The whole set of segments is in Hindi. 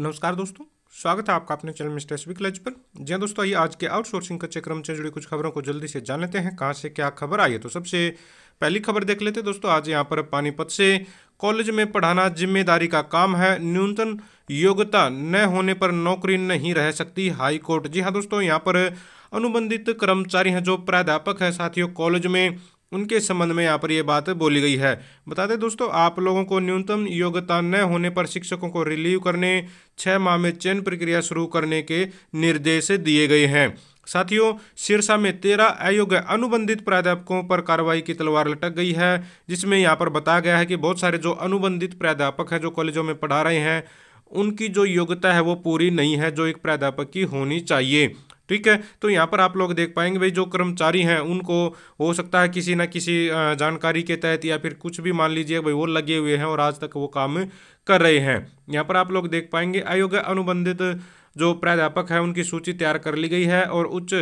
नमस्कार दोस्तों स्वागत है आपका अपने चैनल मिस्टर सिविक लज पर जी हाँ दोस्तों ये आज के आउटसोर्सिंग कच्चे क्रम से जुड़ी कुछ खबरों को जल्दी से जान लेते हैं कहाँ से क्या खबर आई है तो सबसे पहली खबर देख लेते हैं दोस्तों आज यहाँ पर पानीपत से कॉलेज में पढ़ाना जिम्मेदारी का काम है न्यूनतम योग्यता न होने पर नौकरी नहीं रह सकती हाई कोर्ट जी हाँ दोस्तों यहाँ पर अनुबंधित कर्मचारी हैं जो प्राध्यापक हैं साथियों कॉलेज में उनके संबंध में यहाँ पर ये बात बोली गई है बता दें दोस्तों आप लोगों को न्यूनतम योग्यता न होने पर शिक्षकों को रिलीव करने छः माह में चयन प्रक्रिया शुरू करने के निर्देश दिए गए हैं साथियों सिरसा में तेरह अयोग्य अनुबंधित प्राध्यापकों पर कार्रवाई की तलवार लटक गई है जिसमें यहाँ पर बताया गया है कि बहुत सारे जो अनुबंधित प्राध्यापक हैं जो कॉलेजों में पढ़ा रहे हैं उनकी जो योग्यता है वो पूरी नहीं है जो एक प्राध्यापक की होनी चाहिए ठीक है तो यहाँ पर आप लोग देख पाएंगे भाई जो कर्मचारी हैं उनको हो सकता है किसी ना किसी जानकारी के तहत या फिर कुछ भी मान लीजिए भाई वो लगे हुए हैं और आज तक वो काम कर रहे हैं यहाँ पर आप लोग देख पाएंगे आयोग अनुबंधित जो प्राध्यापक हैं उनकी सूची तैयार कर ली गई है और उच्च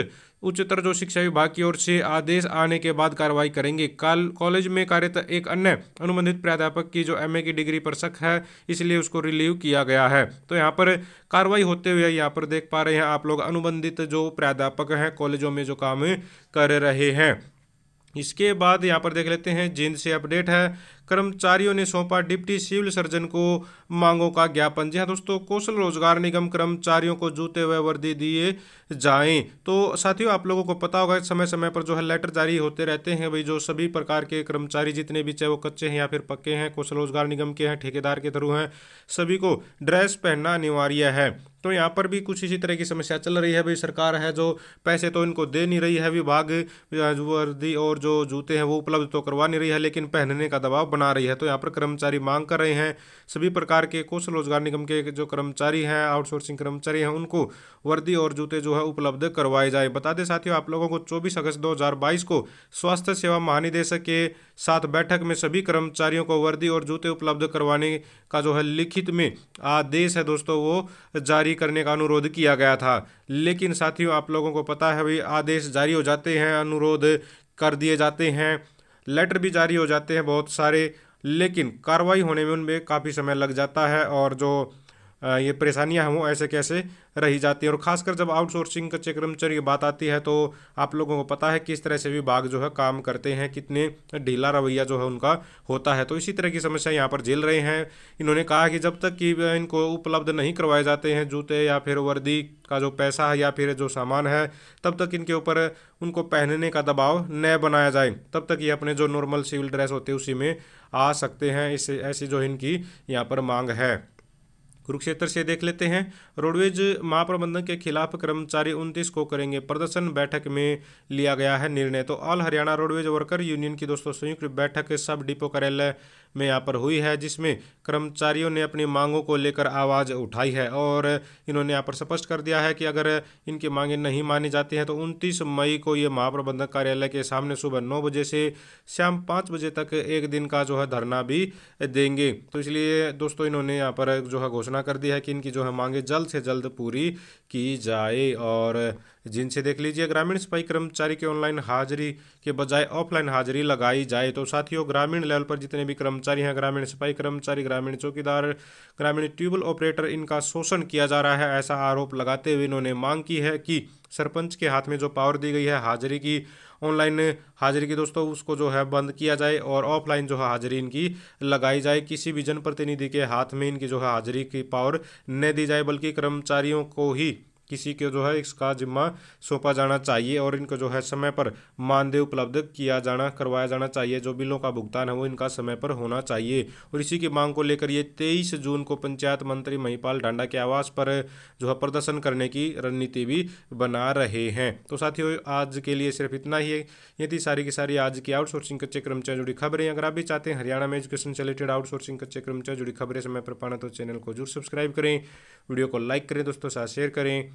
उच्चतर जो शिक्षा विभाग की ओर से आदेश आने के बाद कार्रवाई करेंगे कल कॉलेज में कार्यरत एक अन्य अनुबंधित प्राध्यापक की जो एमए की डिग्री पर शक है इसलिए उसको रिलीव किया गया है तो यहाँ पर कार्रवाई होते हुए यहाँ पर देख पा रहे हैं आप लोग अनुबंधित जो प्राध्यापक हैं कॉलेजों में जो काम कर रहे हैं इसके बाद यहाँ पर देख लेते हैं जींद से अपडेट है कर्मचारियों ने सौंपा डिप्टी सिविल सर्जन को मांगों का ज्ञापन जी हाँ दोस्तों कौशल रोजगार निगम कर्मचारियों को जूते व वर्दी दिए जाएं तो साथियों आप लोगों को पता होगा समय समय पर जो है लेटर जारी होते रहते हैं भाई जो सभी प्रकार के कर्मचारी जितने भी चाहे वो कच्चे हैं या फिर पक्के हैं कौशल रोजगार निगम के हैं ठेकेदार के थ्रू हैं सभी को ड्रेस पहनना अनिवार्य है तो यहाँ पर भी कुछ इसी तरह की समस्या चल रही है भाई सरकार है जो पैसे तो इनको दे नहीं रही है विभाग वर्दी और जो जूते हैं वो उपलब्ध तो करवा नहीं रही है लेकिन पहनने का दबाव बना रही है तो यहाँ पर कर्मचारी मांग कर रहे हैं सभी प्रकार के कौशल रोजगार निगम के जो कर्मचारी हैं आउटसोर्सिंग कर्मचारी हैं उनको वर्दी और जूते जो है उपलब्ध करवाए जाए बता दें साथियों आप लोगों को चौबीस अगस्त दो को स्वास्थ्य सेवा महानिदेशक के साथ बैठक में सभी कर्मचारियों को वर्दी और जूते उपलब्ध करवाने का जो है लिखित में आदेश है दोस्तों वो जारी करने का अनुरोध किया गया था लेकिन साथियों आप लोगों को पता है भाई आदेश जारी हो जाते हैं अनुरोध कर दिए जाते हैं लेटर भी जारी हो जाते हैं बहुत सारे लेकिन कार्रवाई होने में उनमें काफ़ी समय लग जाता है और जो ये परेशानियां हों ऐसे कैसे रही जाती हैं और ख़ासकर जब आउटसोर्सिंग का कर्मचारी बात आती है तो आप लोगों को पता है किस तरह से विभाग जो है काम करते हैं कितने ढीला रवैया जो है उनका होता है तो इसी तरह की समस्या यहाँ पर झेल रहे हैं इन्होंने कहा कि जब तक कि इनको उपलब्ध नहीं करवाए जाते हैं जूते या फिर वर्दी का जो पैसा है या फिर जो सामान है तब तक इनके ऊपर उनको पहनने का दबाव न बनाया जाए तब तक ये अपने जो नॉर्मल सिविल ड्रेस होते हैं उसी में आ सकते हैं इस ऐसी जो इनकी यहाँ पर मांग है कुरुक्षेत्र से देख लेते हैं रोडवेज महाप्रबंधन के खिलाफ कर्मचारी उनतीस को करेंगे प्रदर्शन बैठक में लिया गया है निर्णय तो all Haryana roadways worker union की दोस्तों संयुक्त बैठक सब डिपो कार्यालय में यहाँ पर हुई है जिसमें कर्मचारियों ने अपनी मांगों को लेकर आवाज़ उठाई है और इन्होंने यहाँ पर स्पष्ट कर दिया है कि अगर इनकी मांगें नहीं मानी जाती हैं तो उनतीस मई को ये महाप्रबंधक कार्यालय के सामने सुबह नौ बजे से शाम पाँच बजे तक एक दिन का जो है धरना भी देंगे तो इसलिए दोस्तों इन्होंने यहाँ पर जो है घोषणा कर दी है कि इनकी जो है मांगें जल्द से जल्द पूरी की जाए और जिनसे देख लीजिए ग्रामीण सफाई कर्मचारी के ऑनलाइन हाजिरी के बजाय ऑफलाइन हाजिरी लगाई जाए तो साथियों ग्रामीण लेवल पर जितने भी कर्मचारी हैं ग्रामीण सफाई कर्मचारी ग्रामीण चौकीदार ग्रामीण ट्यूबवेल ऑपरेटर इनका शोषण किया जा रहा है ऐसा आरोप लगाते हुए इन्होंने मांग की है कि सरपंच के हाथ में जो पावर दी गई है हाजिरी की ऑनलाइन हाजिरी की दोस्तों उसको जो है बंद किया जाए और ऑफलाइन जो है हाजिरी इनकी लगाई जाए किसी भी जनप्रतिनिधि के हाथ में इनकी जो है हाजिरी की पावर न दी जाए बल्कि कर्मचारियों को ही किसी के जो है इसका जिम्मा सौंपा जाना चाहिए और इनको जो है समय पर मानदेय उपलब्ध किया जाना करवाया जाना चाहिए जो बिलों का भुगतान है वो इनका समय पर होना चाहिए और इसी की मांग को लेकर ये तेईस जून को पंचायत मंत्री महिपाल डांडा के आवास पर जो है प्रदर्शन करने की रणनीति भी बना रहे हैं तो साथियों आज के लिए सिर्फ इतना ही है ये थी सारी की सारी आज की आउटसोर्सिंग कच्चे क्रम से जुड़ी खबरें अगर आप भी चाहते हैं हरियाणा में एजुकेशन से रिलेटेड आउटसोर्सिंग कच्चे क्रम से जुड़ी खबरें समय पर पाना तो चैनल को जरूर सब्सक्राइब करें वीडियो को लाइक करें दोस्तों साथ शेयर करें